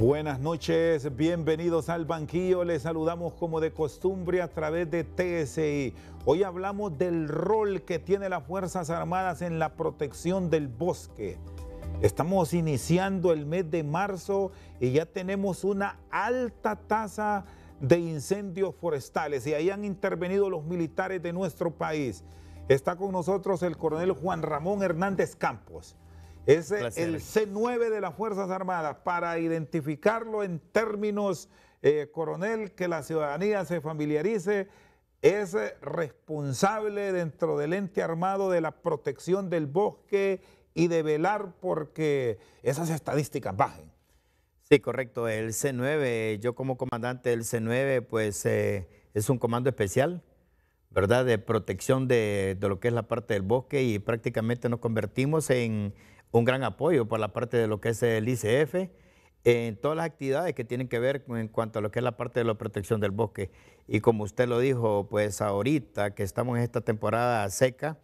Buenas noches, bienvenidos al banquillo. Les saludamos como de costumbre a través de TSI. Hoy hablamos del rol que tienen las Fuerzas Armadas en la protección del bosque. Estamos iniciando el mes de marzo y ya tenemos una alta tasa de incendios forestales y ahí han intervenido los militares de nuestro país. Está con nosotros el coronel Juan Ramón Hernández Campos. Es el C9 de las Fuerzas Armadas para identificarlo en términos, eh, coronel, que la ciudadanía se familiarice es responsable dentro del ente armado de la protección del bosque y de velar porque esas estadísticas bajen. Sí, correcto. El C9, yo como comandante del C9, pues eh, es un comando especial, ¿verdad? De protección de, lo que es la parte del bosque y prácticamente nos convertimos en un gran apoyo por la parte de lo que es el ICF en todas las actividades que tienen que ver en cuanto a lo que es la parte de la protección del bosque. Y como usted lo dijo, pues ahorita que estamos en esta temporada seca,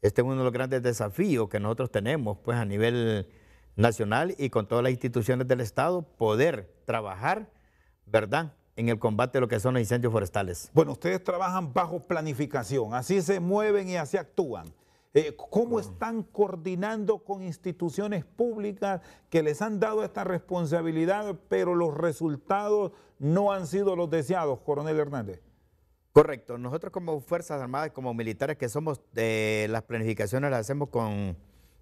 este es uno de los grandes desafíos que nosotros tenemos pues a nivel nacional y con todas las instituciones del Estado, poder trabajar, ¿verdad?, en el combate de lo que son los incendios forestales. Bueno, ustedes trabajan bajo planificación, así se mueven y así actúan. Eh, ¿Cómo están coordinando con instituciones públicas que les han dado esta responsabilidad, pero los resultados no han sido los deseados, coronel Hernández? Correcto, nosotros como Fuerzas Armadas, como militares que somos, de eh, las planificaciones las hacemos con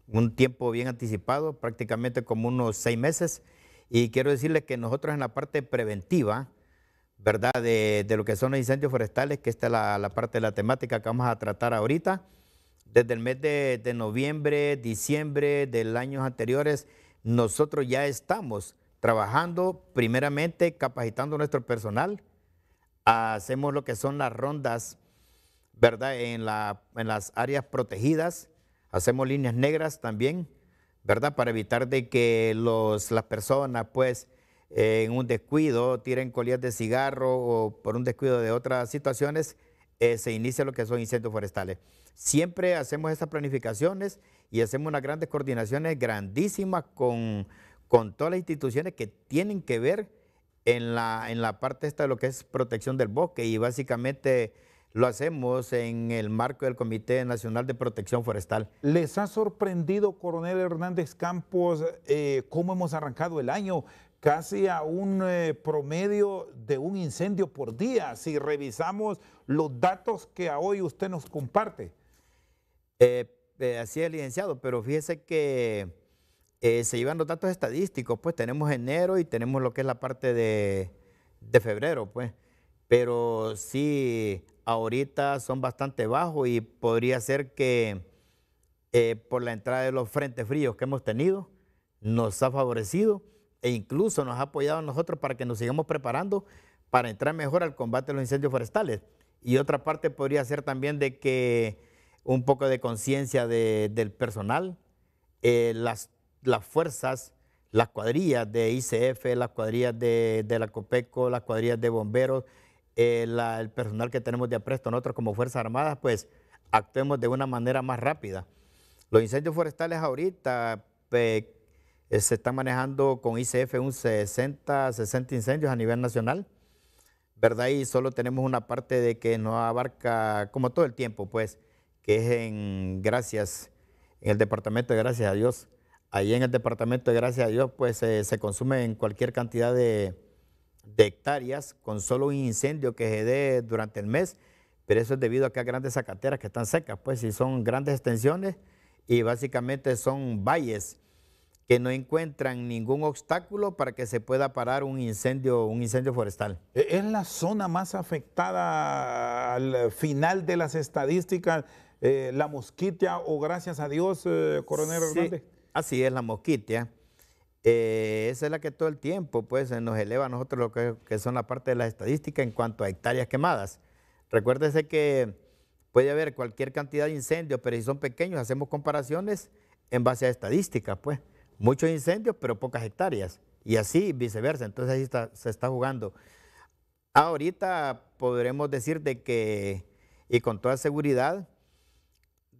un tiempo bien anticipado, prácticamente como unos seis meses, y quiero decirles que nosotros en la parte preventiva, ¿verdad? De, lo que son los incendios forestales, que esta es la, la parte de la temática que vamos a tratar ahorita, desde el mes de, noviembre, diciembre del año anteriores, nosotros ya estamos trabajando primeramente capacitando nuestro personal. Hacemos lo que son las rondas, ¿verdad? En, las áreas protegidas. Hacemos líneas negras también, ¿verdad? Para evitar de que las personas, pues, en un descuido, tiren colillas de cigarro o por un descuido de otras situaciones, eh, se inicie lo que son incendios forestales. Siempre hacemos estas planificaciones y hacemos unas grandes coordinaciones grandísimas con, con todas las instituciones que tienen que ver en la, parte esta de lo que es protección del bosque y básicamente lo hacemos en el marco del Comité Nacional de Protección Forestal. ¿Les ha sorprendido, coronel Hernández Campos, eh, cómo hemos arrancado el año? Casi a un eh, promedio de un incendio por día, si revisamos los datos que a hoy usted nos comparte. Eh, eh, así es, licenciado, pero fíjese que eh, se llevan los datos estadísticos, pues tenemos enero y tenemos lo que es la parte de, de febrero, pues. Pero sí, ahorita son bastante bajos y podría ser que eh, por la entrada de los frentes fríos que hemos tenido, nos ha favorecido e incluso nos ha apoyado a nosotros para que nos sigamos preparando para entrar mejor al combate de los incendios forestales. Y otra parte podría ser también de que un poco de conciencia del personal, eh, las, las fuerzas, las cuadrillas de ICF, las cuadrillas de, de la COPECO, las cuadrillas de bomberos, eh, el personal que tenemos de apresto nosotros como Fuerzas Armadas, pues actuemos de una manera más rápida. Los incendios forestales ahorita eh, se están manejando con ICF un 60, 60 incendios a nivel nacional, ¿verdad? Y solo tenemos una parte de que no abarca como todo el tiempo, pues que es en Gracias, en el departamento de Gracias a Dios. Allí en el departamento de Gracias a Dios, pues eh, se consume en cualquier cantidad de, hectáreas con solo un incendio que se dé durante el mes, pero eso es debido a que hay grandes zacateras que están secas, pues si son grandes extensiones y básicamente son valles que no encuentran ningún obstáculo para que se pueda parar un incendio, un incendio forestal. E-, ¿Es la zona más afectada al final de las estadísticas eh, la mosquitia o gracias a Dios, eh, coronel Hernández. Así es, la mosquitia. Eh, esa es la que todo el tiempo pues, nos eleva a nosotros lo que, son la parte de las estadísticas en cuanto a hectáreas quemadas. Recuérdese que puede haber cualquier cantidad de incendios, pero si son pequeños, hacemos comparaciones en base a estadísticas, pues. Muchos incendios, pero pocas hectáreas. Y así viceversa. Entonces ahí se está jugando. Ahorita podremos decir de que, y con toda seguridad,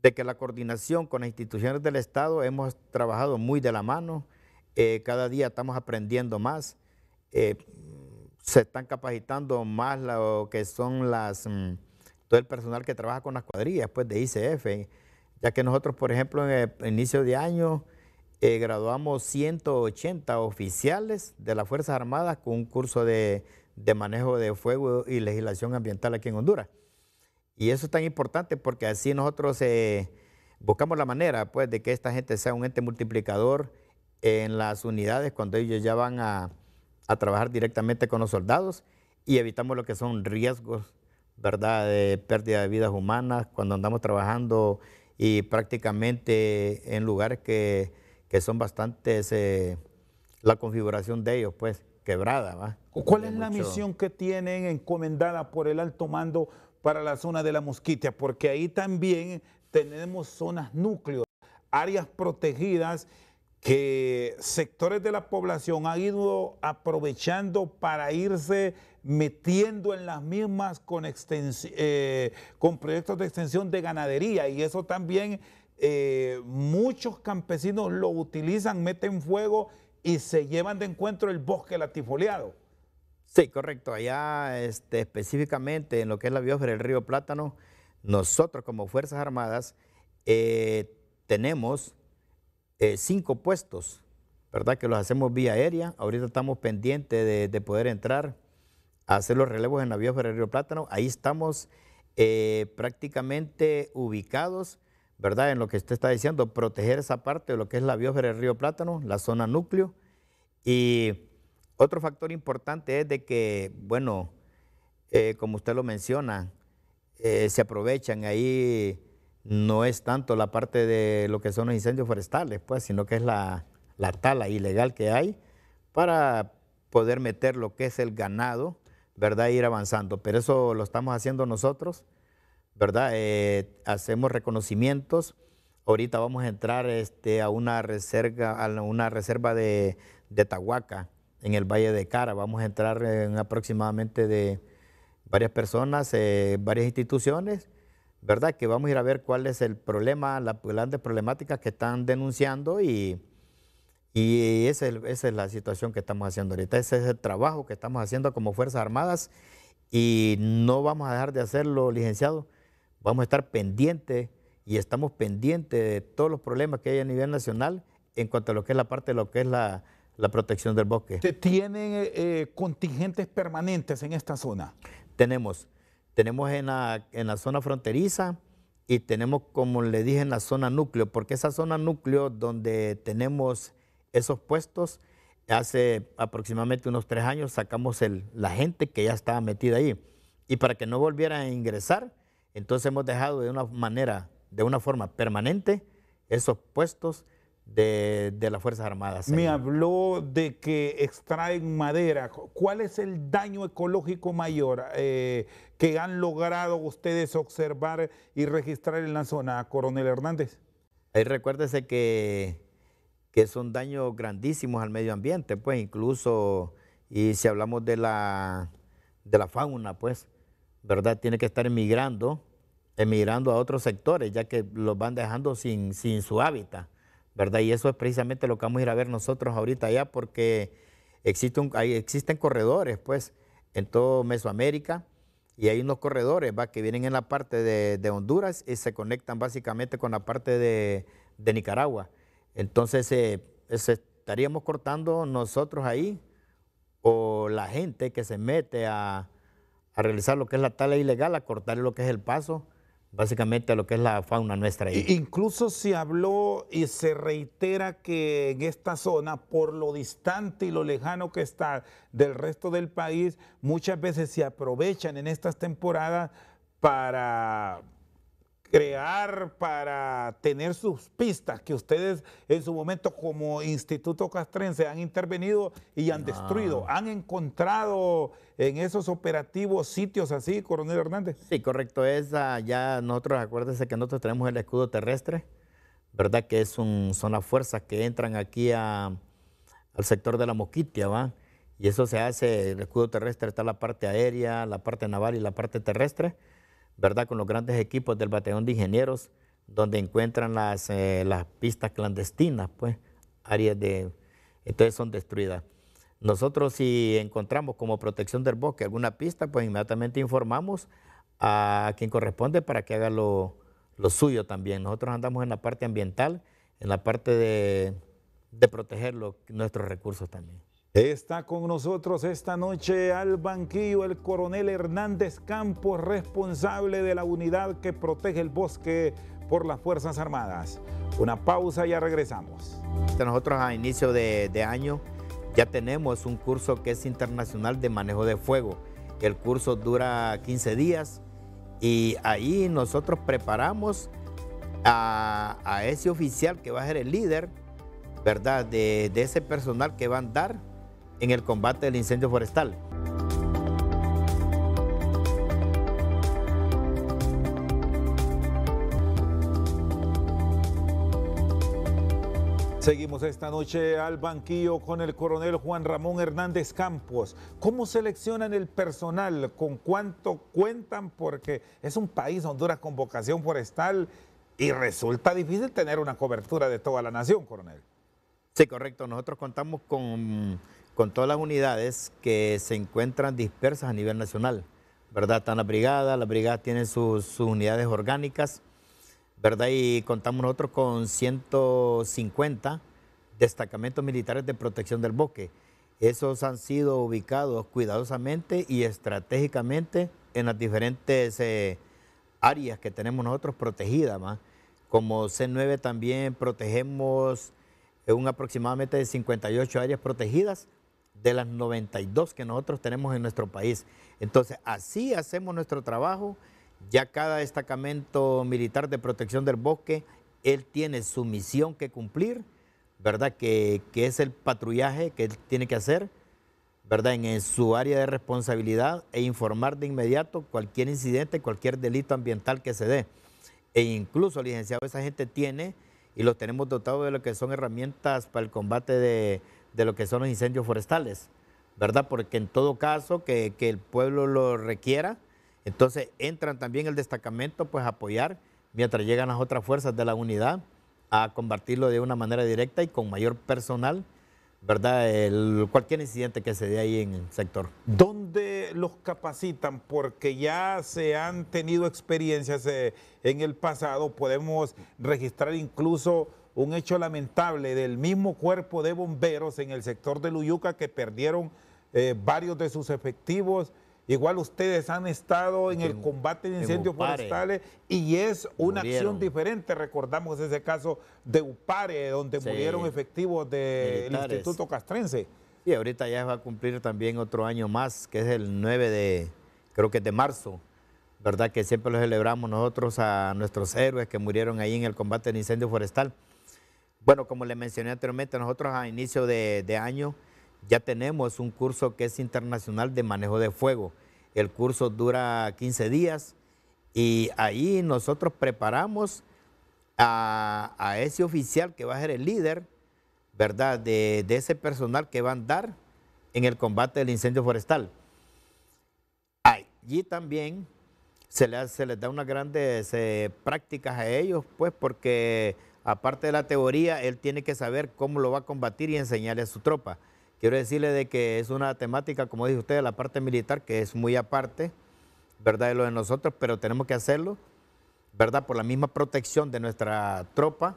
de que la coordinación con las instituciones del Estado hemos trabajado muy de la mano, eh, cada día estamos aprendiendo más, eh, se están capacitando más lo que son las, mm, todo el personal que trabaja con las cuadrillas pues, de ICF, ya que nosotros, por ejemplo, en el inicio de año eh, graduamos 180 oficiales de las Fuerzas Armadas con un curso de manejo de fuego y legislación ambiental aquí en Honduras. Y eso es tan importante porque así nosotros eh, buscamos la manera pues, de que esta gente sea un ente multiplicador en las unidades cuando ellos ya van a, trabajar directamente con los soldados y evitamos lo que son riesgos, ¿verdad?, de pérdida de vidas humanas cuando andamos trabajando y prácticamente en lugares que, son bastante, eh, la configuración de ellos, pues, quebrada, ¿Cuál es la misión que tienen encomendada por el alto mando para la zona de la Mosquitia, porque ahí también tenemos zonas núcleos, áreas protegidas que sectores de la población han ido aprovechando para irse metiendo en las mismas con, eh, proyectos de extensión de ganadería y eso también eh, muchos campesinos lo utilizan, meten fuego y se llevan de encuentro el bosque latifoliado. Sí, correcto. Allá este, específicamente en lo que es la biosfera del río Plátano, nosotros como Fuerzas Armadas eh, tenemos eh, cinco puestos, ¿verdad? Que los hacemos vía aérea. Ahorita estamos pendientes de, poder entrar a hacer los relevos en la biosfera del río Plátano. Ahí estamos eh, prácticamente ubicados, ¿verdad? En lo que usted está diciendo, proteger esa parte de lo que es la biosfera del río Plátano, la zona núcleo. Y otro factor importante es de que, bueno, eh, como usted lo menciona, eh, se aprovechan ahí, no es tanto la parte de lo que son los incendios forestales, pues, sino que es la, tala ilegal que hay para poder meter lo que es el ganado, ¿verdad? E ir avanzando. Pero eso lo estamos haciendo nosotros, ¿verdad? Eh, hacemos reconocimientos. Ahorita vamos a entrar este, a una reserva, a una reserva de Tahuaca, en el Valle de Cara. Vamos a entrar en aproximadamente de varias personas, eh, varias instituciones, ¿verdad? Que vamos a ir a ver cuál es el problema, las grandes problemáticas que están denunciando y, y esa, es, esa es la situación que estamos haciendo ahorita. Ese es el trabajo que estamos haciendo como Fuerzas Armadas y no vamos a dejar de hacerlo, licenciado. Vamos a estar pendientes y estamos pendientes de todos los problemas que hay a nivel nacional en cuanto a lo que es la parte de lo que es la, la protección del bosque. ¿Tienen eh, eh, contingentes permanentes en esta zona? Tenemos. Tenemos en la, zona fronteriza y tenemos, como le dije, en la zona núcleo, porque esa zona núcleo donde tenemos esos puestos, hace aproximadamente unos tres años sacamos el, la gente que ya estaba metida ahí. Y para que no volviera a ingresar, entonces hemos dejado de una manera, de una forma permanente, esos puestos de, las Fuerzas Armadas. Me habló de que extraen madera. ¿Cuál es el daño ecológico mayor eh, que han logrado ustedes observar y registrar en la zona, coronel Hernández? Ahí recuérdese que, que son daños grandísimos al medio ambiente, pues incluso, y si hablamos de la, de la fauna, pues, ¿verdad? Tiene que estar emigrando, emigrando a otros sectores, ya que los van dejando sin, sin su hábitat. Y eso es precisamente lo que vamos a ir a ver nosotros ahorita allá, porque existen corredores, pues, en todo Mesoamérica, y hay unos corredores, Que vienen en la parte de, Honduras y se conectan básicamente con la parte de, Nicaragua. Entonces, eh, estaríamos cortando nosotros ahí, o la gente que se mete a, a realizar lo que es la tala ilegal, a cortar lo que es el paso básicamente a lo que es la fauna nuestra. Ahí. Incluso se habló y se reitera que en esta zona, por lo distante y lo lejano que está del resto del país, muchas veces se aprovechan en estas temporadas para crear para tener sus pistas que ustedes en su momento como Instituto Castrense han intervenido y han destruido. ¿Han encontrado en esos operativos sitios así, Coronel Hernández? Sí, correcto. Es ah, ya nosotros, acuérdense que nosotros tenemos el escudo terrestre, ¿verdad? Que es un, son las fuerzas que entran aquí a, al sector de la Mosquitia, ¿va? Y eso se hace, el escudo terrestre está la parte aérea, la parte naval y la parte terrestre. ¿verdad? Con los grandes equipos del Bateón de Ingenieros, donde encuentran eh, las, pistas clandestinas, pues, áreas de... Entonces son destruidas. Nosotros si encontramos como protección del bosque alguna pista, pues inmediatamente informamos a quien corresponde para que haga lo, suyo también. Nosotros andamos en la parte ambiental, en la parte de, proteger nuestros recursos también. Está con nosotros esta noche al banquillo el coronel Hernández Campos, responsable de la unidad que protege el bosque por las Fuerzas Armadas. Una pausa y ya regresamos. Este, nosotros a inicio de, año ya tenemos un curso que es internacional de manejo de fuego. El curso dura 15 días y ahí nosotros preparamos a, ese oficial que va a ser el líder, ¿verdad? De, de ese personal que va a andar en el combate del incendio forestal. Seguimos esta noche al banquillo con el coronel Juan Ramón Hernández Campos. ¿Cómo seleccionan el personal? ¿Con cuánto cuentan? Porque es un país, Honduras, con vocación forestal y resulta difícil tener una cobertura de toda la nación, coronel. Sí, correcto. Nosotros contamos con con todas las unidades que se encuentran dispersas a nivel nacional, ¿verdad? Están las brigadas, las brigadas tienen sus, unidades orgánicas, ¿verdad? Y contamos nosotros con 150 destacamentos militares de protección del bosque. Esos han sido ubicados cuidadosamente y estratégicamente en las diferentes eh, áreas que tenemos nosotros protegidas. más Como C9 también protegemos eh, un aproximadamente 58 áreas protegidas de las 92 que nosotros tenemos en nuestro país. Entonces, así hacemos nuestro trabajo. Ya cada destacamento militar de protección del bosque, él tiene su misión que cumplir, ¿verdad? Que, es el patrullaje que él tiene que hacer, ¿verdad? En, en, su área de responsabilidad e informar de inmediato cualquier incidente, cualquier delito ambiental que se dé. E incluso, licenciado, esa gente tiene y los tenemos dotados de lo que son herramientas para el combate de, de lo que son los incendios forestales, ¿verdad? Porque en todo caso que, el pueblo lo requiera, entonces entran también el destacamento pues a apoyar mientras llegan las otras fuerzas de la unidad a combatirlo de una manera directa y con mayor personal, ¿verdad? El, cualquier incidente que se dé ahí en el sector. ¿Dónde los capacitan? Porque ya se han tenido experiencias eh, en el pasado, podemos registrar incluso un hecho lamentable del mismo cuerpo de bomberos en el sector de Luyuca que perdieron eh, varios de sus efectivos. Igual ustedes han estado en, el combate de incendios forestales y es una acción diferente. Recordamos ese caso de Upare, donde murieron efectivos del Instituto Castrense. Y ahorita ya va a cumplir también otro año más, que es el 9 de, creo que es de marzo, ¿verdad? Que siempre lo celebramos nosotros a nuestros héroes que murieron ahí en el combate de incendio forestal. Bueno, como le mencioné anteriormente, nosotros a inicio de, año ya tenemos un curso que es internacional de manejo de fuego. El curso dura 15 días y ahí nosotros preparamos a, ese oficial que va a ser el líder, ¿verdad? De, ese personal que va a andar en el combate del incendio forestal. Allí también se les, da unas grandes eh, prácticas a ellos, pues porque aparte de la teoría, él tiene que saber cómo lo va a combatir y enseñarle a su tropa. Quiero decirle de que es una temática, como dice usted, de la parte militar, que es muy aparte, ¿verdad? De lo de nosotros, pero tenemos que hacerlo, ¿verdad? Por la misma protección de nuestra tropa.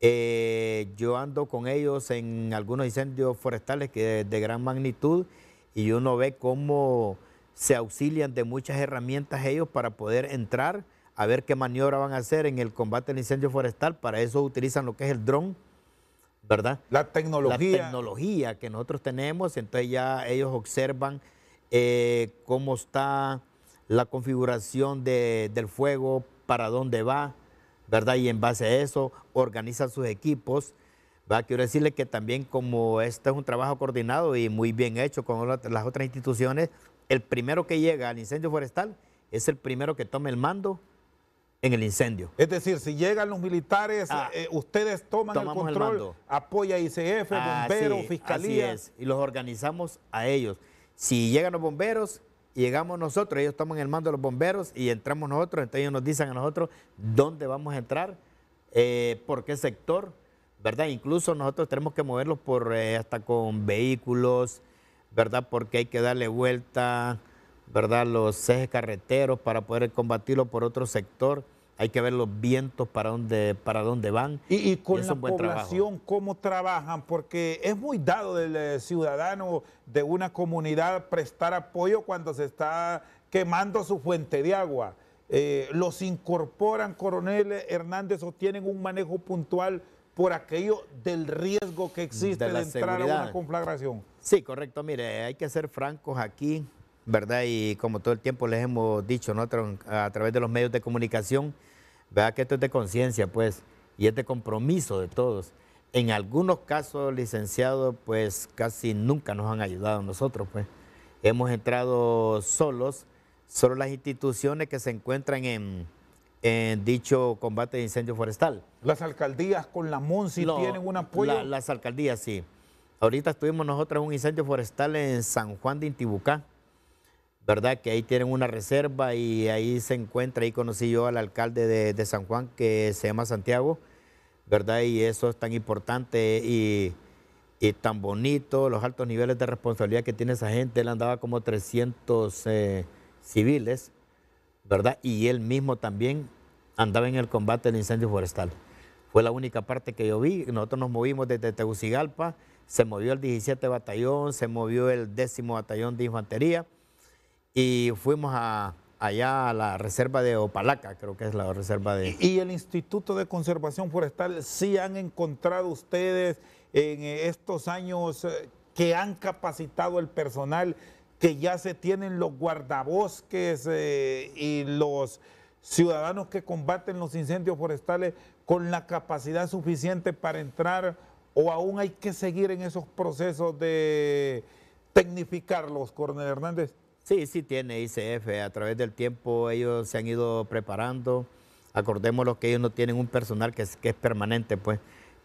Eh, yo ando con ellos en algunos incendios forestales que de, de gran magnitud y uno ve cómo se auxilian de muchas herramientas ellos para poder entrar a ver qué maniobra van a hacer en el combate al incendio forestal. Para eso utilizan lo que es el dron, ¿verdad? La tecnología. La tecnología que nosotros tenemos. Entonces ya ellos observan eh, cómo está la configuración del fuego, para dónde va, ¿verdad? Y en base a eso organizan sus equipos. Quiero decirle que también como este es un trabajo coordinado y muy bien hecho con las otras instituciones, el primero que llega al incendio forestal es el primero que toma el mando en el incendio. Es decir, si llegan los militares, ah, eh, ustedes toman el control, apoya ICF, ah, bomberos, fiscalías. Así es, y los organizamos a ellos. Si llegan los bomberos, llegamos nosotros, ellos toman el mando de los bomberos y entramos nosotros, entonces ellos nos dicen a nosotros dónde vamos a entrar, eh, por qué sector, ¿verdad? Incluso nosotros tenemos que moverlos por eh, hasta con vehículos, ¿verdad? Porque hay que darle vuelta, ¿verdad? los ejes carreteros para poder combatirlo por otro sector. Hay que ver los vientos para dónde, para dónde van. Y, y con la población, cómo trabajan, porque es muy dado del eh, ciudadano de una comunidad prestar apoyo cuando se está quemando su fuente de agua. Eh, los incorporan, coronel Hernández, o tienen un manejo puntual por aquello del riesgo que existe de, entrar a una conflagración. Sí, correcto. Mire, hay que ser francos aquí. ¿verdad? Y como todo el tiempo les hemos dicho, A través de los medios de comunicación, ¿verdad? Que esto es de conciencia, pues, y es de compromiso de todos. En algunos casos, licenciados pues casi nunca nos han ayudado nosotros, pues. Hemos entrado solos, solo las instituciones que se encuentran en, dicho combate de incendio forestal. ¿Las alcaldías con la MONSI tienen un apoyo? las alcaldías, sí. Ahorita estuvimos nosotros en un incendio forestal en San Juan de Intibucá, ¿verdad? Que ahí tienen una reserva y ahí se encuentra, ahí conocí yo al alcalde de, San Juan que se llama Santiago, ¿verdad? Y eso es tan importante y, tan bonito, los altos niveles de responsabilidad que tiene esa gente, él andaba como 300 eh, civiles, ¿verdad? Y él mismo también andaba en el combate del incendio forestal. Fue la única parte que yo vi, nosotros nos movimos desde Tegucigalpa, se movió el 17 batallón, se movió el décimo batallón de infantería, y fuimos a, allá a la reserva de Opalaca, creo que es la reserva de... ¿Y el Instituto de Conservación Forestal sí han encontrado ustedes en eh, estos años eh, que han capacitado el personal, que ya se tienen los guardabosques eh, y los ciudadanos que combaten los incendios forestales con la capacidad suficiente para entrar o aún hay que seguir en esos procesos de tecnificarlos, Coronel Hernández? Sí, sí tiene ICF. A través del tiempo ellos se han ido preparando. lo que ellos no tienen un personal que es, permanente, pues.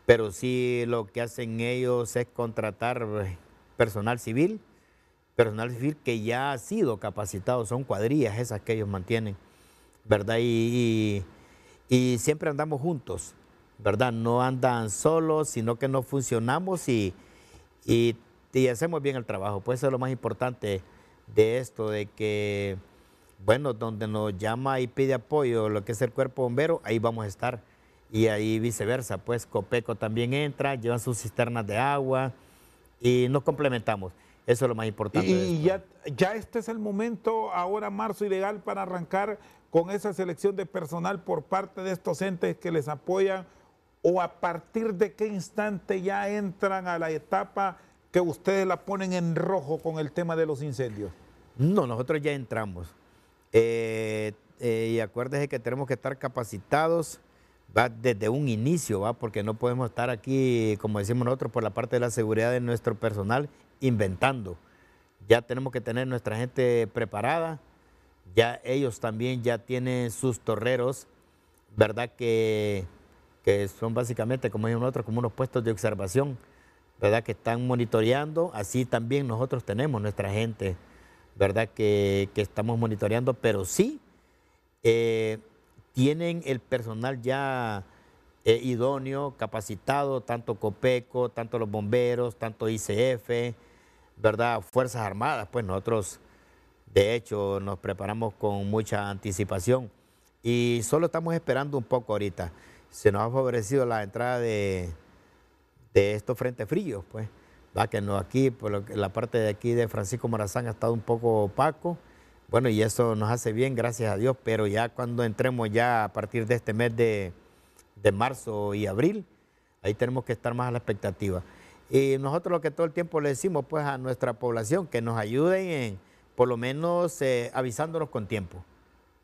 Pero sí lo que hacen ellos es contratar eh, personal civil, personal civil que ya ha sido capacitado. Son cuadrillas esas que ellos mantienen, ¿verdad? y, siempre andamos juntos. ¿verdad? No andan solos, sino que nos funcionamos y, y, y, hacemos bien el trabajo. Pues eso es lo más importante de esto, de que, bueno, donde nos llama y pide apoyo lo que es el cuerpo bombero, ahí vamos a estar. Y ahí viceversa, pues Copeco también entra, llevan sus cisternas de agua y nos complementamos. Eso es lo más importante. Y ya, ya este es el momento, ahora marzo ilegal, para arrancar con esa selección de personal por parte de estos entes que les apoyan o a partir de qué instante ya entran a la etapa que ustedes la ponen en rojo con el tema de los incendios. No, nosotros ya entramos. Eh, eh, y acuérdese que tenemos que estar capacitados desde un inicio, ¿va? porque no podemos estar aquí, como decimos nosotros, por la parte de la seguridad de nuestro personal, inventando. Ya tenemos que tener nuestra gente preparada, ya ellos también ya tienen sus torreros, ¿verdad? Que, que son básicamente, como decimos nosotros, como unos puestos de observación, ¿verdad? Que están monitoreando, así también nosotros tenemos nuestra gente ¿verdad? Que, estamos monitoreando, pero sí eh, tienen el personal ya eh, idóneo, capacitado, tanto COPECO, tanto los bomberos, tanto ICF, ¿verdad? Fuerzas Armadas, pues nosotros de hecho nos preparamos con mucha anticipación y solo estamos esperando un poco ahorita. Se nos ha favorecido la entrada de, de estos frentes fríos, pues va que no aquí, por la parte de aquí de Francisco Morazán ha estado un poco opaco. Bueno, y eso nos hace bien, gracias a Dios, pero ya cuando entremos ya a partir de este mes de, marzo y abril, ahí tenemos que estar más a la expectativa. Y nosotros lo que todo el tiempo le decimos pues a nuestra población, que nos ayuden en, por lo menos eh, avisándonos con tiempo.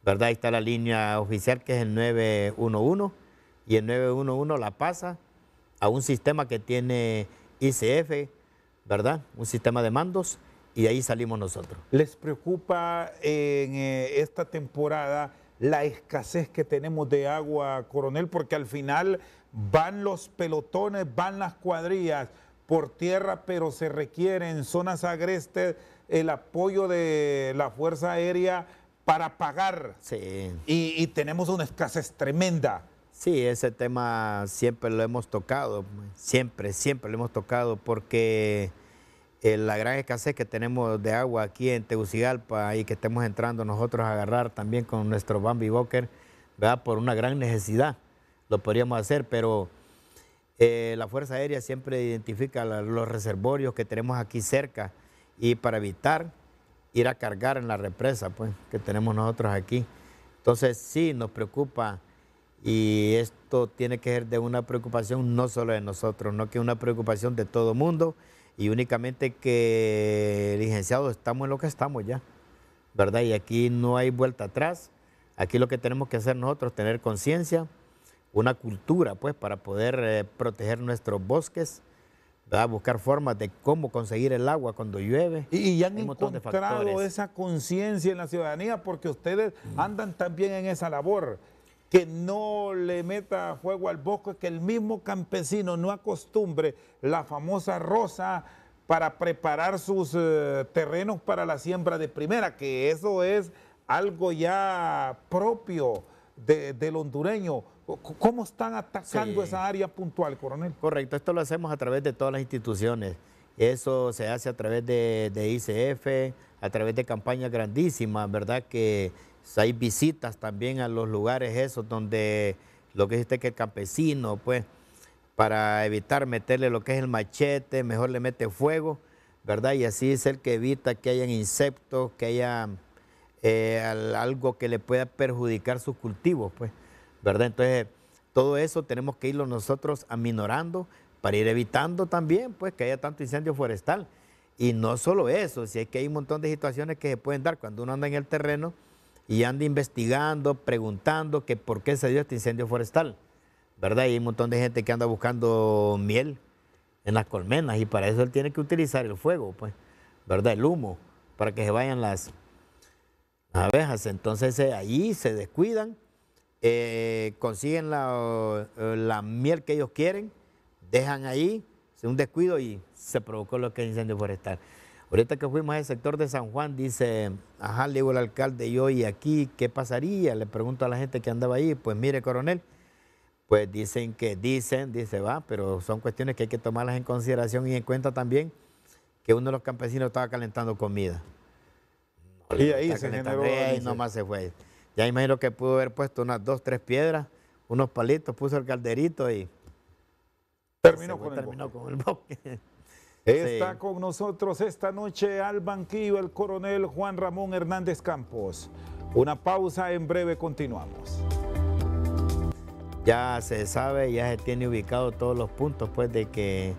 ¿Verdad? Ahí está la línea oficial que es el 911 y el 911 la pasa a un sistema que tiene ICF, ¿verdad? Un sistema de mandos y ahí salimos nosotros. ¿Les preocupa en eh, esta temporada la escasez que tenemos de agua, coronel? Porque al final van los pelotones, van las cuadrillas por tierra, pero se requiere en zonas agrestes el apoyo de la Fuerza Aérea para pagar. Sí. y tenemos una escasez tremenda. Sí, ese tema siempre lo hemos tocado, pues, siempre, siempre lo hemos tocado, porque eh, la gran escasez que tenemos de agua aquí en Tegucigalpa y que estemos entrando nosotros a agarrar también con nuestro Bambi Boker ¿verdad? por una gran necesidad, lo podríamos hacer, pero eh, la Fuerza Aérea siempre identifica los reservorios que tenemos aquí cerca y para evitar ir a cargar en la represa pues, que tenemos nosotros aquí. Entonces sí nos preocupa y esto tiene que ser de una preocupación no solo de nosotros, no que una preocupación de todo mundo y únicamente que, licenciado, estamos en lo que estamos ya, ¿verdad? Y aquí no hay vuelta atrás. Aquí lo que tenemos que hacer nosotros es tener conciencia, una cultura, pues, para poder eh, proteger nuestros bosques, ¿verdad? buscar formas de cómo conseguir el agua cuando llueve. Y, y ya han encontrado esa conciencia en la ciudadanía porque ustedes mm. andan también en esa labor que no le meta fuego al bosque, que el mismo campesino no acostumbre la famosa rosa para preparar sus eh, terrenos para la siembra de primera, que eso es algo ya propio del hondureño. ¿Cómo están atacando esa área puntual, coronel? Correcto, esto lo hacemos a través de todas las instituciones. Eso se hace a través de, de ICF, a través de campañas grandísimas, ¿verdad? Que pues hay visitas también a los lugares esos donde lo que dice que el campesino, pues, para evitar meterle lo que es el machete, mejor le mete fuego, ¿verdad? Y así es el que evita que hayan insectos, que haya eh, algo que le pueda perjudicar sus cultivos, pues, ¿verdad? Entonces, todo eso tenemos que irlo nosotros aminorando para ir evitando también, pues, que haya tanto incendio forestal. Y no solo eso, si es que hay un montón de situaciones que se pueden dar cuando uno anda en el terreno, y anda investigando, preguntando que por qué se dio este incendio forestal, ¿verdad? Y hay un montón de gente que anda buscando miel en las colmenas y para eso él tiene que utilizar el fuego, pues, ¿verdad? El humo, para que se vayan las, abejas. Entonces eh, ahí allí se descuidan, eh, consiguen eh, la, miel que ellos quieren, dejan ahí, un descuido y se provocó lo que es incendio forestal. Ahorita que fuimos al sector de San Juan, dice, ajá, le digo al alcalde, yo y aquí, ¿qué pasaría? Le pregunto a la gente que andaba ahí, pues mire, coronel, pues dicen que dicen, dice, va, pero son cuestiones que hay que tomarlas en consideración y en cuenta también que uno de los campesinos estaba calentando comida. y ahí se generó... Y nomás se fue. Ya imagino que pudo haber puesto unas dos, tres piedras, unos palitos, puso el calderito y... Terminó, con, el con el bosque. Está con nosotros esta noche al banquillo el coronel Juan Ramón Hernández Campos. Una pausa, en breve continuamos. Ya se sabe, ya se tiene ubicado todos los puntos pues de que,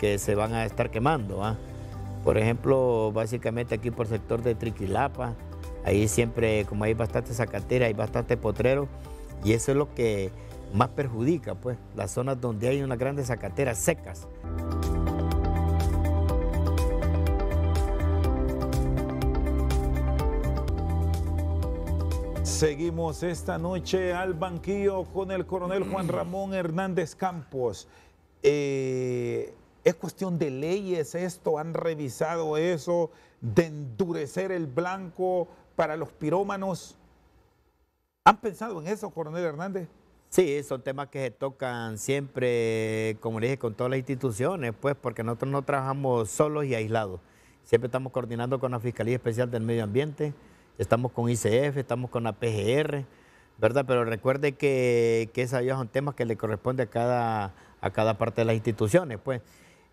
que se van a estar quemando. ¿ah? Por ejemplo, básicamente aquí por el sector de Triquilapa, ahí siempre, como hay bastante zacatera, hay bastante potrero, y eso es lo que más perjudica, pues, las zonas donde hay unas grandes zacateras secas. Seguimos esta noche al banquillo con el coronel Juan Ramón Hernández Campos. Eh, es cuestión de leyes esto, han revisado eso, de endurecer el blanco para los pirómanos. ¿Han pensado en eso, coronel Hernández? Sí, son temas que se tocan siempre, como le dije, con todas las instituciones, pues, porque nosotros no trabajamos solos y aislados. Siempre estamos coordinando con la Fiscalía Especial del Medio Ambiente, Estamos con ICF, estamos con la PGR, ¿verdad? Pero recuerde que, que es un temas que le corresponde a cada, a cada parte de las instituciones, pues.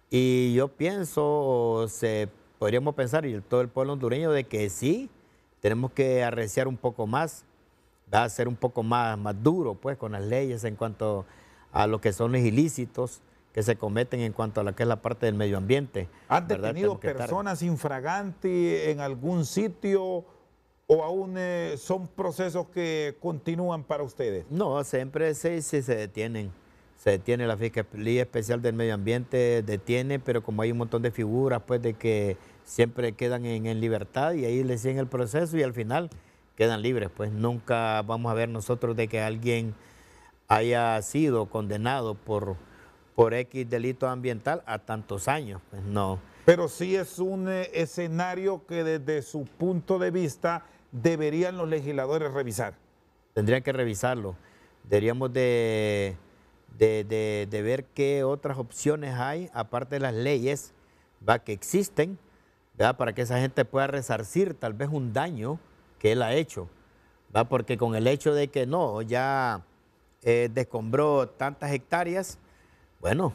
Y yo pienso, se, podríamos pensar, y todo el pueblo hondureño, de que sí, tenemos que arreciar un poco más, va a ser un poco más, más duro, pues, con las leyes en cuanto a lo que son los ilícitos que se cometen en cuanto a lo que es la parte del medio ambiente. ¿Han detenido personas infragantes en algún sitio? o aún eh, son procesos que continúan para ustedes? No, siempre sí, se detienen. Se detiene la Fiscalía e Especial del Medio Ambiente, detiene, pero como hay un montón de figuras, pues de que siempre quedan en, libertad y ahí le siguen el proceso y al final quedan libres. Pues nunca vamos a ver nosotros de que alguien haya sido condenado por, por X delito ambiental a tantos años. Pues no pero sí es un eh, escenario que desde su punto de vista deberían los legisladores revisar. Tendrían que revisarlo. Deberíamos de, ver qué otras opciones hay, aparte de las leyes ¿va? que existen, para que esa gente pueda resarcir tal vez un daño que él ha hecho. ¿va? Porque con el hecho de que no, ya eh, descombró tantas hectáreas, bueno,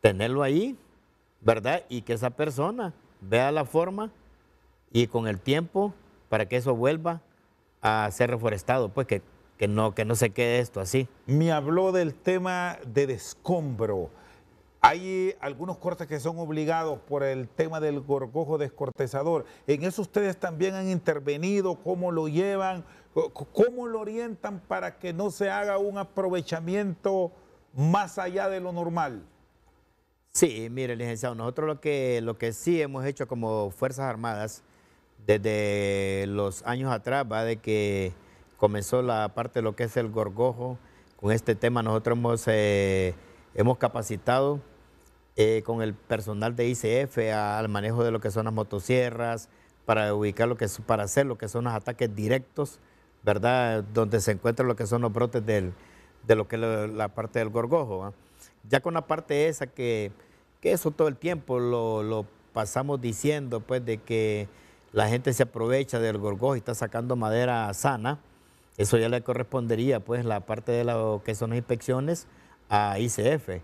tenerlo ahí ¿verdad? Y que esa persona vea la forma y con el tiempo para que eso vuelva a ser reforestado, pues que, no, que no se quede esto así. Me habló del tema de descombro. Hay algunos cortes que son obligados por el tema del gorgojo descortezador. ¿En eso ustedes también han intervenido? ¿Cómo lo llevan? ¿Cómo lo orientan para que no se haga un aprovechamiento más allá de lo normal? Sí, mire, licenciado, nosotros lo que, lo que sí hemos hecho como Fuerzas Armadas desde los años atrás, va de que comenzó la parte de lo que es el gorgojo, con este tema nosotros hemos, eh, hemos capacitado eh, con el personal de ICF al manejo de lo que son las motosierras, para ubicar lo que es, para hacer lo que son los ataques directos, ¿verdad? Donde se encuentran lo que son los brotes de lo que es la, parte del gorgojo. Ya con la parte esa que eso todo el tiempo lo, pasamos diciendo, pues, de que la gente se aprovecha del gorgojo y está sacando madera sana, eso ya le correspondería, pues, la parte de lo que son las inspecciones a ICF,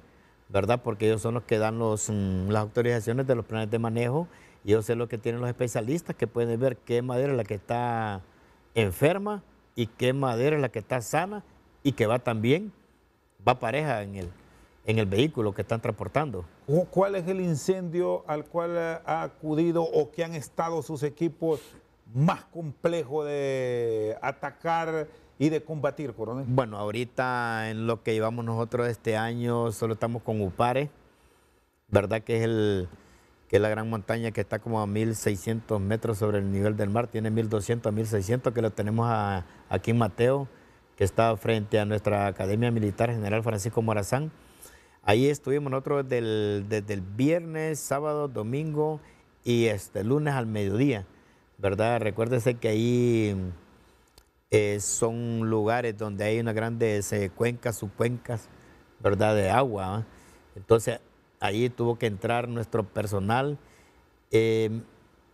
¿verdad? Porque ellos son los que dan los, mm, las autorizaciones de los planes de manejo y ellos son lo que tienen los especialistas que pueden ver qué madera es la que está enferma y qué madera es la que está sana y que va también, va pareja en el, en el vehículo que están transportando. ¿Cuál es el incendio al cual eh, ha acudido o que han estado sus equipos más complejos de atacar y de combatir, coronel? Bueno, ahorita en lo que llevamos nosotros este año solo estamos con Upare, ¿verdad? Que es el que es la gran montaña que está como a 1.600 metros sobre el nivel del mar, tiene 1.200 a 1.600, que lo tenemos aquí en Mateo, que está frente a nuestra Academia Militar General Francisco Morazán. Ahí estuvimos nosotros desde el, viernes, sábado, domingo y este lunes al mediodía, ¿verdad? Recuérdese que ahí eh, son lugares donde hay unas grandes eh, cuencas, subcuencas, ¿verdad? De agua. Entonces ahí tuvo que entrar nuestro personal, eh,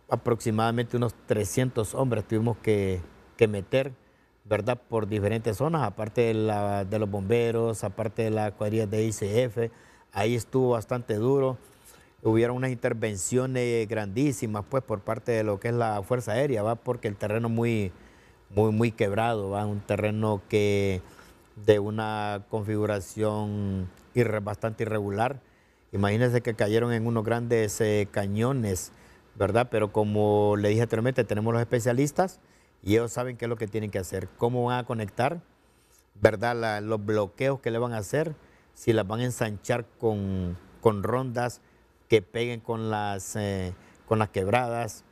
aproximadamente unos 300 hombres tuvimos que, que meter ¿verdad? Por diferentes zonas, aparte de, la, de los bomberos, aparte de la cuadrilla de ICF, ahí estuvo bastante duro. Hubieron unas intervenciones grandísimas, pues, por parte de lo que es la Fuerza Aérea, ¿va? Porque el terreno muy, muy, muy quebrado, ¿va? Un terreno que de una configuración bastante irregular. Imagínense que cayeron en unos grandes eh, cañones, ¿verdad? Pero como le dije anteriormente, tenemos los especialistas, y ellos saben qué es lo que tienen que hacer, cómo van a conectar, ¿verdad? los bloqueos que le van a hacer, si las van a ensanchar con, con rondas que peguen con las, eh, con las quebradas,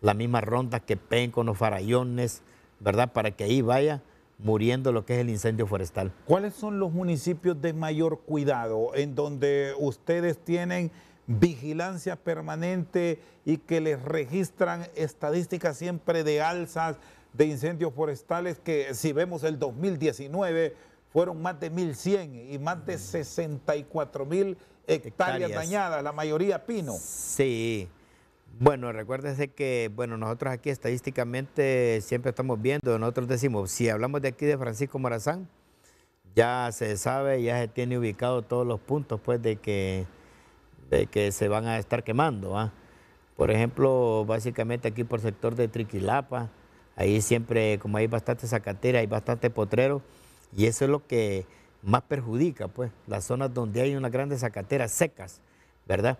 las mismas rondas que peguen con los farallones, ¿verdad? Para que ahí vaya muriendo lo que es el incendio forestal. ¿Cuáles son los municipios de mayor cuidado en donde ustedes tienen vigilancia permanente y que les registran estadísticas siempre de alzas de incendios forestales que si vemos el 2019 fueron más de 1.100 y más de 64 mm. mil hectáreas, dañadas, la mayoría pino. Sí, bueno, recuérdese que bueno, nosotros aquí estadísticamente siempre estamos viendo, nosotros decimos, si hablamos de aquí de Francisco Morazán, ya se sabe, ya se tiene ubicado todos los puntos pues de que que se van a estar quemando. Por ejemplo, básicamente aquí por el sector de Triquilapa, ahí siempre, como hay bastante zacatera, hay bastante potrero, y eso es lo que más perjudica, pues, las zonas donde hay unas grandes zacateras secas, ¿verdad?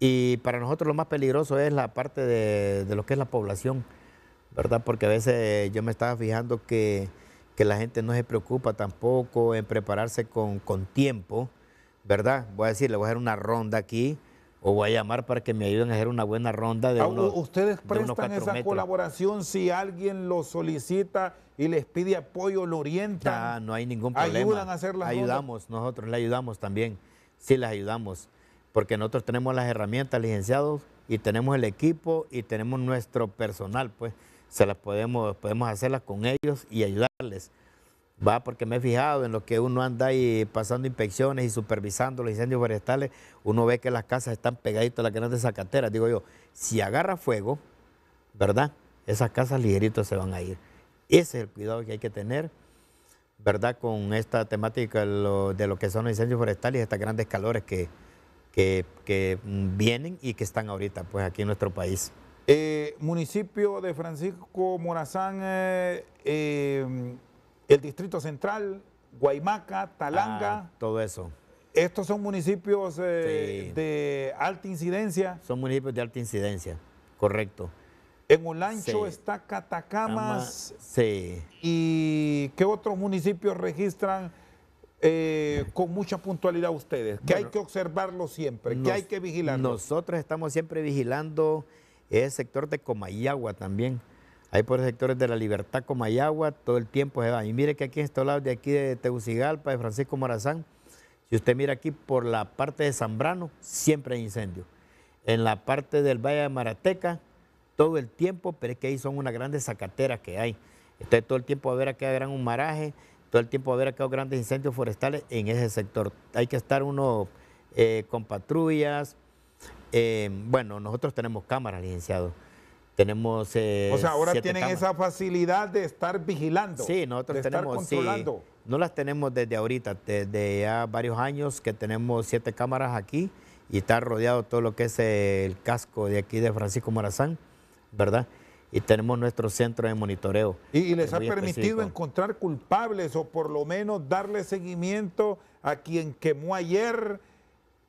Y para nosotros lo más peligroso es la parte de, lo que es la población, ¿verdad? Porque a veces yo me estaba fijando que, la gente no se preocupa tampoco en prepararse con tiempo, ¿verdad? Voy a decir, le voy a hacer una ronda aquí o voy a llamar para que me ayuden a hacer una buena ronda de ah, unos, ¿Ustedes prestan esa colaboración si alguien lo solicita y les pide apoyo, lo orienta? No, no hay ningún problema. ¿Ayudan a hacer las Ayudamos, nosotros le ayudamos también. Sí, les ayudamos. Porque nosotros tenemos las herramientas, licenciados, y tenemos el equipo y tenemos nuestro personal, pues se las podemos, podemos hacerlas con ellos y ayudarles va porque me he fijado en lo que uno anda ahí pasando inspecciones y supervisando los incendios forestales, uno ve que las casas están pegaditas a las grandes zacateras. Digo yo, si agarra fuego, ¿verdad? Esas casas ligeritas se van a ir. Ese es el cuidado que hay que tener, ¿verdad? Con esta temática de lo, que son los incendios forestales y estas grandes calores que, mm, vienen y que están ahorita, pues aquí en nuestro país. Eh, municipio de Francisco Morazán, eh, eh el Distrito Central, Guaymaca, Talanga. Ah, todo eso. Estos son municipios eh, de alta incidencia. Son municipios de alta incidencia, correcto. En Olancho está Catacamas. sí. ¿Y qué otros municipios registran eh, con mucha puntualidad ustedes? Que hay que observarlo siempre, que hay que vigilarlo. Nosotros estamos siempre vigilando el sector de Comayagua también hay por sectores de la Libertad, Comayagua, todo el tiempo se va. Y mire que aquí en estos lados de aquí de Tegucigalpa, de Francisco Morazán, si usted mira aquí por la parte de Zambrano, siempre hay incendios. En la parte del Valle de Marateca, todo el tiempo, pero es que ahí son una grandes zacateras que hay. Entonces todo el tiempo va a haber acá gran humaraje, todo el tiempo va a haber acá grandes incendios forestales en ese sector. Hay que estar uno eh, con patrullas. Eh, bueno, nosotros tenemos cámaras, licenciado. Tenemos. Eh, o sea, ahora tienen esa facilidad de estar vigilando. Sí, nosotros tenemos. no las tenemos desde ahorita, desde ya varios años que tenemos siete cámaras aquí y está rodeado todo lo que es el casco de aquí de Francisco Morazán, ¿verdad? Y tenemos nuestro centro de monitoreo. ¿Y, les ha permitido encontrar culpables o por lo menos darle seguimiento a quien quemó ayer?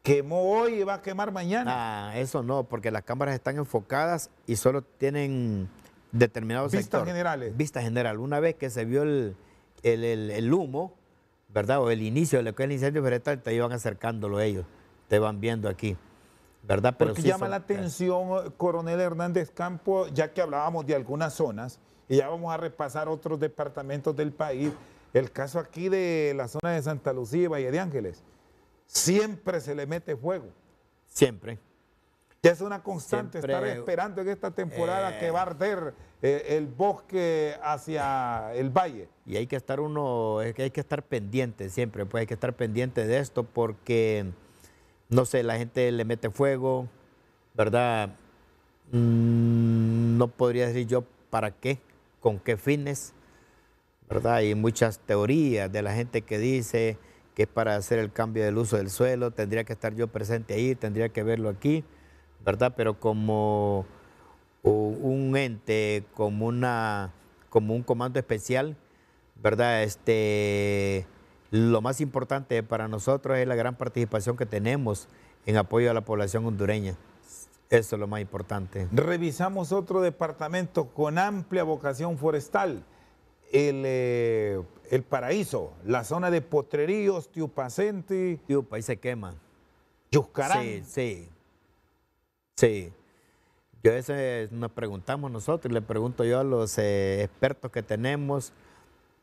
quemó hoy y va a quemar mañana. Ah, eso no, porque las cámaras están enfocadas y solo tienen determinados Vistas generales. Vista general. Una vez que se vio el, el, humo, ¿verdad? O el inicio de lo que el incendio te iban acercándolo ellos, te van viendo aquí. ¿Verdad? Pero Porque llama la atención, eh, coronel Hernández Campo, ya que hablábamos de algunas zonas, y ya vamos a repasar otros departamentos del país, el caso aquí de la zona de Santa Lucía y Valle de Ángeles siempre se le mete fuego. Siempre. es una constante estar esperando en esta temporada que eh. va a arder eh, el bosque hacia el valle. Y hay que estar uno, hay que estar pendiente siempre, pues hay que estar pendiente de esto porque, no sé, la gente le mete fuego, ¿verdad? Mm, no podría decir yo para qué, con qué fines, ¿verdad? Hay muchas teorías de la gente que dice es para hacer el cambio del uso del suelo, tendría que estar yo presente ahí, tendría que verlo aquí, ¿verdad? Pero como un ente, como, una, como un comando especial, ¿verdad? Este, lo más importante para nosotros es la gran participación que tenemos en apoyo a la población hondureña. Eso es lo más importante. Revisamos otro departamento con amplia vocación forestal. Eh, el, paraíso, la zona de Potreríos, tiupacente Tiupa, ahí se quema. Yuscarán. Sí, sí. Yo eso nos preguntamos nosotros, le pregunto yo a los eh, expertos que tenemos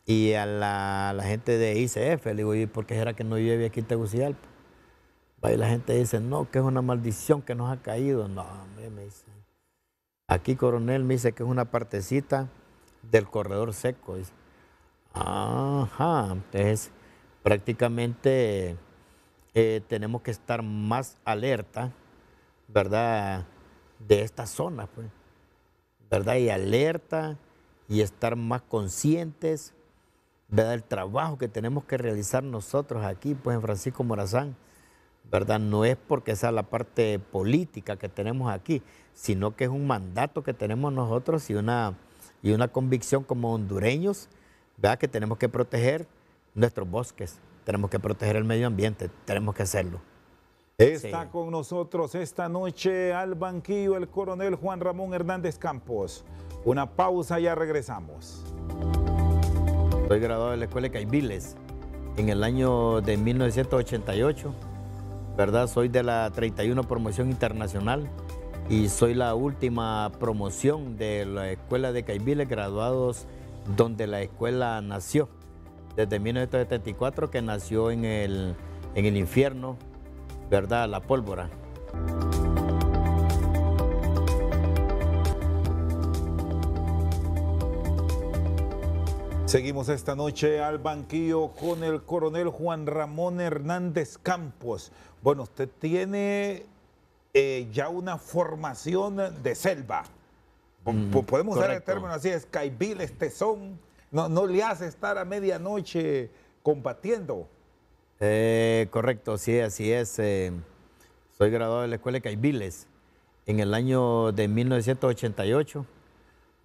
y a la, gente de ICF, le digo, ¿y por qué era que no llueve aquí en Tegucigalpa? Y la gente dice, no, que es una maldición que nos ha caído. No, me dice. Aquí, coronel, me dice que es una partecita del corredor seco. Ajá, entonces prácticamente eh, tenemos que estar más alerta, ¿verdad? De esta zona, pues, ¿verdad? Y alerta y estar más conscientes, ¿verdad? El trabajo que tenemos que realizar nosotros aquí, pues en Francisco Morazán, ¿verdad? No es porque sea la parte política que tenemos aquí, sino que es un mandato que tenemos nosotros y una y una convicción como hondureños, ¿verdad? que tenemos que proteger nuestros bosques, tenemos que proteger el medio ambiente, tenemos que hacerlo. Está con nosotros esta noche al banquillo el coronel Juan Ramón Hernández Campos. Una pausa, ya regresamos. Soy graduado de la Escuela de Caibiles en el año de 1988, ¿verdad? Soy de la 31 Promoción Internacional y soy la última promoción de la Escuela de Caibiles graduados donde la escuela nació, desde 1974 que nació en el, en el infierno, ¿verdad? La pólvora. Seguimos esta noche al banquillo con el coronel Juan Ramón Hernández Campos. Bueno, usted tiene eh, ya una formación de selva. Podemos usar el término así, es caibiles, tesón, no, no le hace estar a medianoche combatiendo. Eh, correcto, sí, así es. Eh, soy graduado de la Escuela de Caibiles en el año de 1988,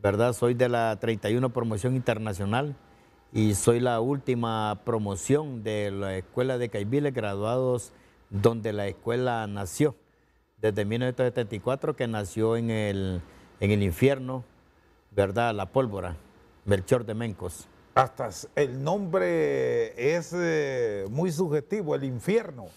¿verdad? Soy de la 31 Promoción Internacional y soy la última promoción de la Escuela de Caibiles, graduados donde la escuela nació desde 1974 que nació en el, infierno, ¿verdad? La pólvora, Melchor de Mencos. Hasta el nombre es eh, muy subjetivo, el infierno.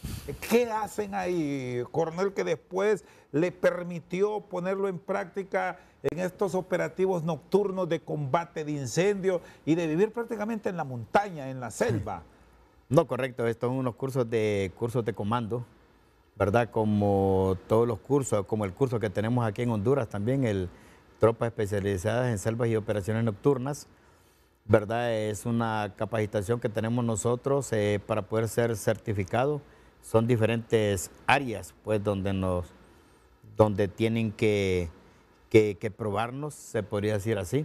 ¿Qué hacen ahí, coronel, que después le permitió ponerlo en práctica en estos operativos nocturnos de combate de incendio y de vivir prácticamente en la montaña, en la selva? No, correcto, esto son unos cursos de, cursos de comando, ¿verdad? Como todos los cursos, como el curso que tenemos aquí en Honduras también, el Tropas Especializadas en Selvas y Operaciones Nocturnas, ¿verdad? Es una capacitación que tenemos nosotros eh, para poder ser certificados. Son diferentes áreas, pues, donde nos, donde tienen que, probarnos, se podría decir así,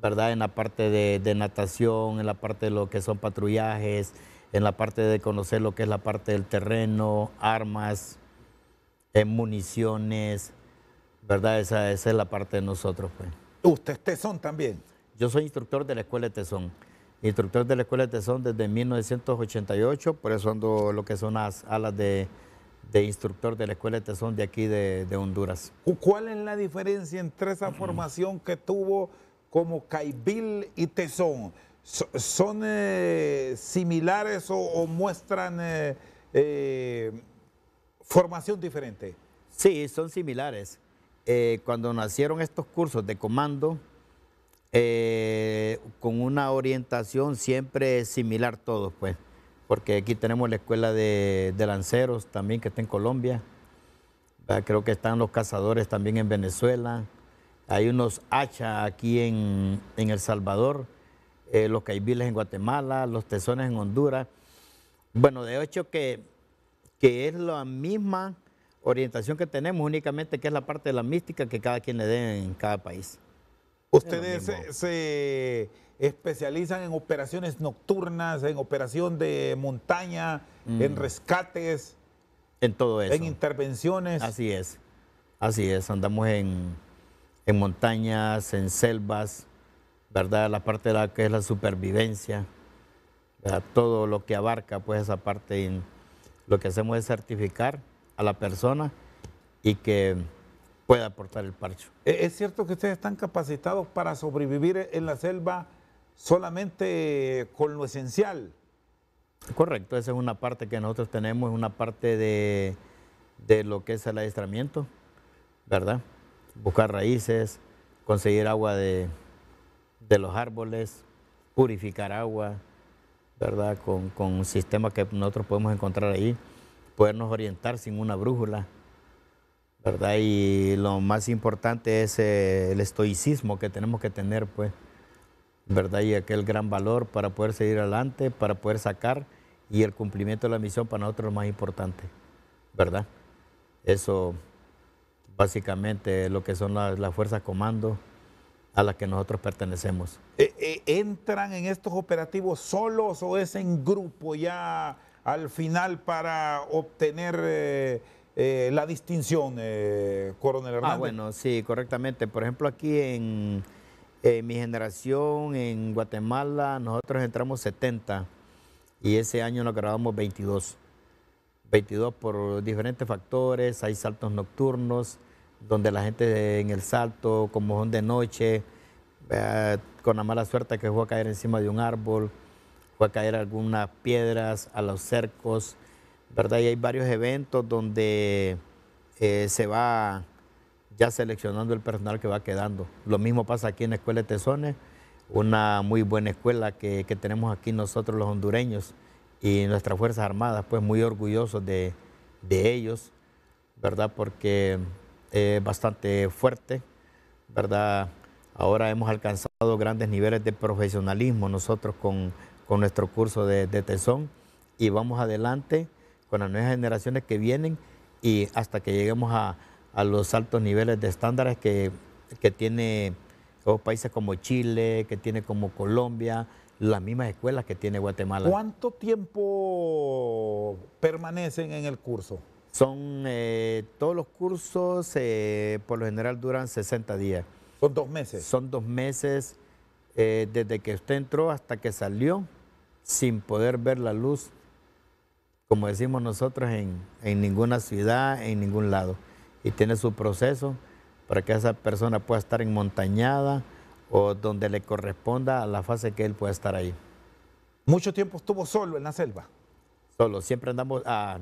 ¿verdad? En la parte de natación, en la parte de lo que son patrullajes, en la parte de conocer lo que es la parte del terreno, armas, eh, municiones, ¿verdad? Esa, es la parte de nosotros, pues. ¿Usted es tesón también? Yo soy instructor de la Escuela de Tesón. Instructor de la Escuela de Tesón desde 1988, por eso ando lo que son las alas de, instructor de la Escuela de Tesón de aquí de, de Honduras. ¿Cuál es la diferencia entre esa formación que tuvo como Caibil y Tesón? ¿Son eh, similares o, muestran eh, eh, formación diferente? Sí, son similares. cuando nacieron estos cursos de comando, con una orientación siempre similar todos, pues, porque aquí tenemos la escuela de, lanceros también que está en Colombia, creo que están los cazadores también en Venezuela, hay unos hacha aquí en, en El Salvador, eh, los caibiles en Guatemala, los tesones en Honduras. Bueno, de hecho que, que es la misma orientación que tenemos, únicamente que es la parte de la mística que cada quien le dé en cada país. Ustedes se, especializan en operaciones nocturnas, en operación de montaña, en mm. rescates. En todo eso. En intervenciones. Así es, así es. Andamos en, en montañas, en selvas, ¿verdad? La parte de la que es la supervivencia, todo lo que abarca pues esa parte. lo que hacemos es certificar a la persona y que pueda aportar el parcho. ¿E-, ¿Es cierto que ustedes están capacitados para sobrevivir en la selva solamente con lo esencial? Correcto, esa es una parte que nosotros tenemos, una parte de, de lo que es el adiestramiento, ¿verdad? Buscar raíces, conseguir agua de, de los árboles, purificar agua, ¿verdad? Con, un sistema que nosotros podemos encontrar ahí, podernos orientar sin una brújula, ¿verdad? Y lo más importante es eh, el estoicismo que tenemos que tener, pues, ¿verdad? Y aquel gran valor para poder seguir adelante, para poder sacar y el cumplimiento de la misión para nosotros es lo más importante, ¿verdad? Eso básicamente lo que son las fuerzas fuerzas comando a las que nosotros pertenecemos. Eh, eh, ¿Entran en estos operativos solos o es en grupo ya al final para obtener eh, la distinción, coronel ah, Hernández? Ah, bueno, sí, correctamente. Por ejemplo, aquí en mi generación, en Guatemala, nosotros entramos 70 y ese año nos grabamos 22. 22 por diferentes factores, hay saltos nocturnos, donde la gente en el salto, como son de noche, con la mala suerte que fue a caer encima de un árbol, fue a caer algunas piedras, a los cercos, ¿verdad? Y hay varios eventos donde eh, se va ya seleccionando el personal que va quedando. Lo mismo pasa aquí en la Escuela de Tesones, una muy buena escuela que, tenemos aquí nosotros los hondureños y nuestras Fuerzas Armadas, pues muy orgullosos de, de ellos, ¿verdad? Porque bastante fuerte, ¿verdad? Ahora hemos alcanzado grandes niveles de profesionalismo nosotros con, nuestro curso de, tesón y vamos adelante con las nuevas generaciones que vienen y hasta que lleguemos a, los altos niveles de estándares que, que tiene oh, países como Chile, que tiene como Colombia, las mismas escuelas que tiene Guatemala. ¿Cuánto tiempo permanecen en el curso? Son eh, todos los cursos, eh, por lo general duran 60 días. ¿Son dos meses? Son dos meses eh, desde que usted entró hasta que salió sin poder ver la luz, como decimos nosotros, en, ninguna ciudad, en ningún lado. Y tiene su proceso para que esa persona pueda estar en montañada o donde le corresponda a la fase que él pueda estar ahí. ¿Mucho tiempo estuvo solo en la selva? Solo, siempre andamos a... Ah,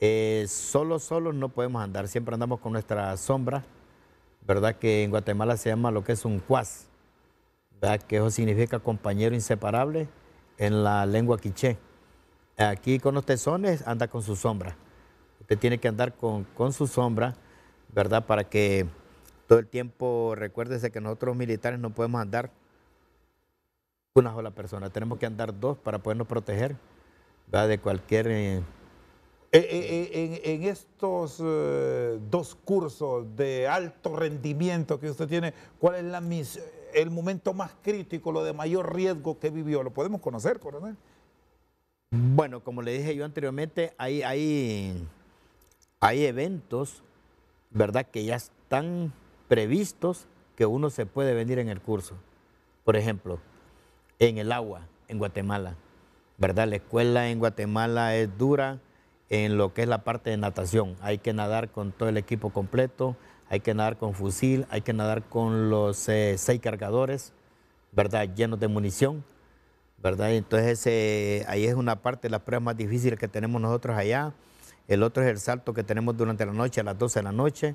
eh, solo, solo no podemos andar, siempre andamos con nuestra sombra, ¿verdad? Que en Guatemala se llama lo que es un cuas, ¿verdad? Que eso significa compañero inseparable en la lengua quiché. Aquí con los tesones anda con su sombra. Usted tiene que andar con, con su sombra, ¿verdad? Para que todo el tiempo, recuérdese que nosotros militares no podemos andar una sola persona, tenemos que andar dos para podernos proteger ¿verdad? de cualquier eh, eh, eh, eh, en, estos dos cursos de alto rendimiento que usted tiene, ¿cuál es la el momento más crítico, lo de mayor riesgo que vivió? ¿Lo podemos conocer, coronel? Bueno, como le dije yo anteriormente, hay, hay, hay eventos, ¿verdad?, que ya están previstos que uno se puede venir en el curso. Por ejemplo, en el agua, en Guatemala, ¿verdad? La escuela en Guatemala es dura en lo que es la parte de natación. Hay que nadar con todo el equipo completo, hay que nadar con fusil, hay que nadar con los eh, seis cargadores, ¿verdad? Llenos de munición, ¿verdad? Entonces ahí es una parte de las pruebas más difíciles que tenemos nosotros allá. El otro es el salto que tenemos durante la noche, a las 12 de la noche.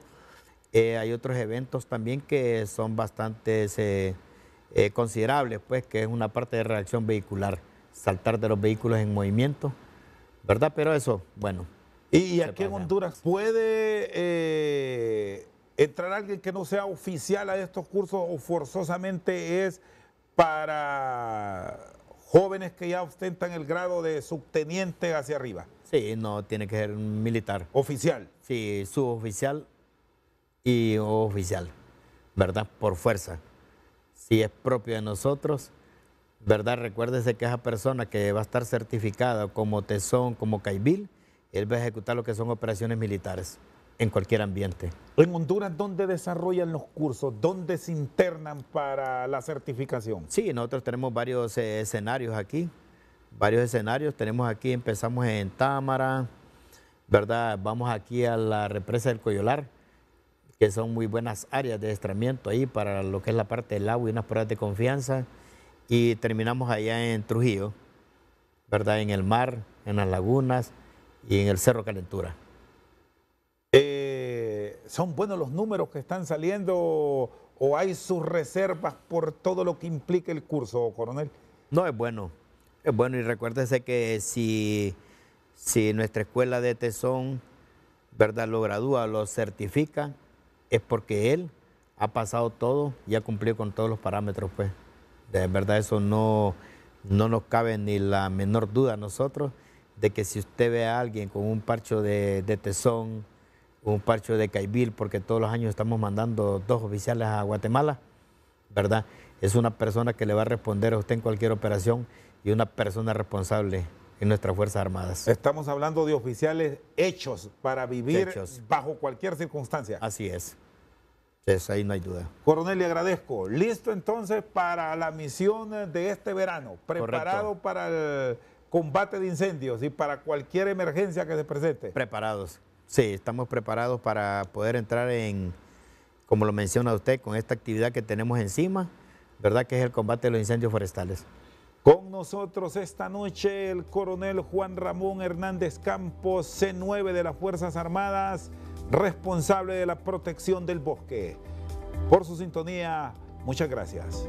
Eh, hay otros eventos también que son bastante eh, considerables, pues, que es una parte de reacción vehicular, saltar de los vehículos en movimiento. ¿verdad? Pero eso, bueno. ¿Y aquí en Honduras puede eh, entrar alguien que no sea oficial a estos cursos o forzosamente es para jóvenes que ya ostentan el grado de subteniente hacia arriba? Sí, no, tiene que ser militar. ¿Oficial? Sí, suboficial y oficial, ¿verdad? Por fuerza. Si es propio de nosotros, ¿verdad? Recuérdese que esa persona que va a estar certificada como tesón, como caibil, él va a ejecutar lo que son operaciones militares en cualquier ambiente. En Honduras, ¿dónde desarrollan los cursos? ¿Dónde se internan para la certificación? Sí, nosotros tenemos varios eh, escenarios aquí, varios escenarios. Tenemos aquí, empezamos en Támara, ¿verdad? Vamos aquí a la represa del Coyolar, que son muy buenas áreas de destramiento ahí para lo que es la parte del agua y unas pruebas de confianza y terminamos allá en Trujillo, ¿verdad? En el mar, en las lagunas y en el Cerro Calentura. Eh, ¿Son buenos los números que están saliendo o hay sus reservas por todo lo que implica el curso, coronel? No, es bueno. Es bueno y recuérdese que si, si nuestra escuela de tesón, ¿verdad? Lo gradúa, lo certifica, es porque él ha pasado todo y ha cumplido con todos los parámetros, pues. De verdad, eso no, no nos cabe ni la menor duda a nosotros de que si usted ve a alguien con un parcho de, tesón, un parcho de caibil, porque todos los años estamos mandando dos oficiales a Guatemala, ¿verdad? Es una persona que le va a responder a usted en cualquier operación y una persona responsable en nuestras Fuerzas Armadas. Estamos hablando de oficiales hechos para vivir bajo cualquier circunstancia. Así es. Es, ahí no hay duda. Coronel, le agradezco. Listo entonces para la misión de este verano, preparado para el combate de incendios y para cualquier emergencia que se presente. Preparados, sí, estamos preparados para poder entrar en, como lo menciona usted, con esta actividad que tenemos encima, ¿verdad? Que es el combate de los incendios forestales. Con nosotros esta noche el coronel Juan Ramón Hernández Campos, C9 de las Fuerzas Armadas responsable de la protección del bosque. Por su sintonía, muchas gracias.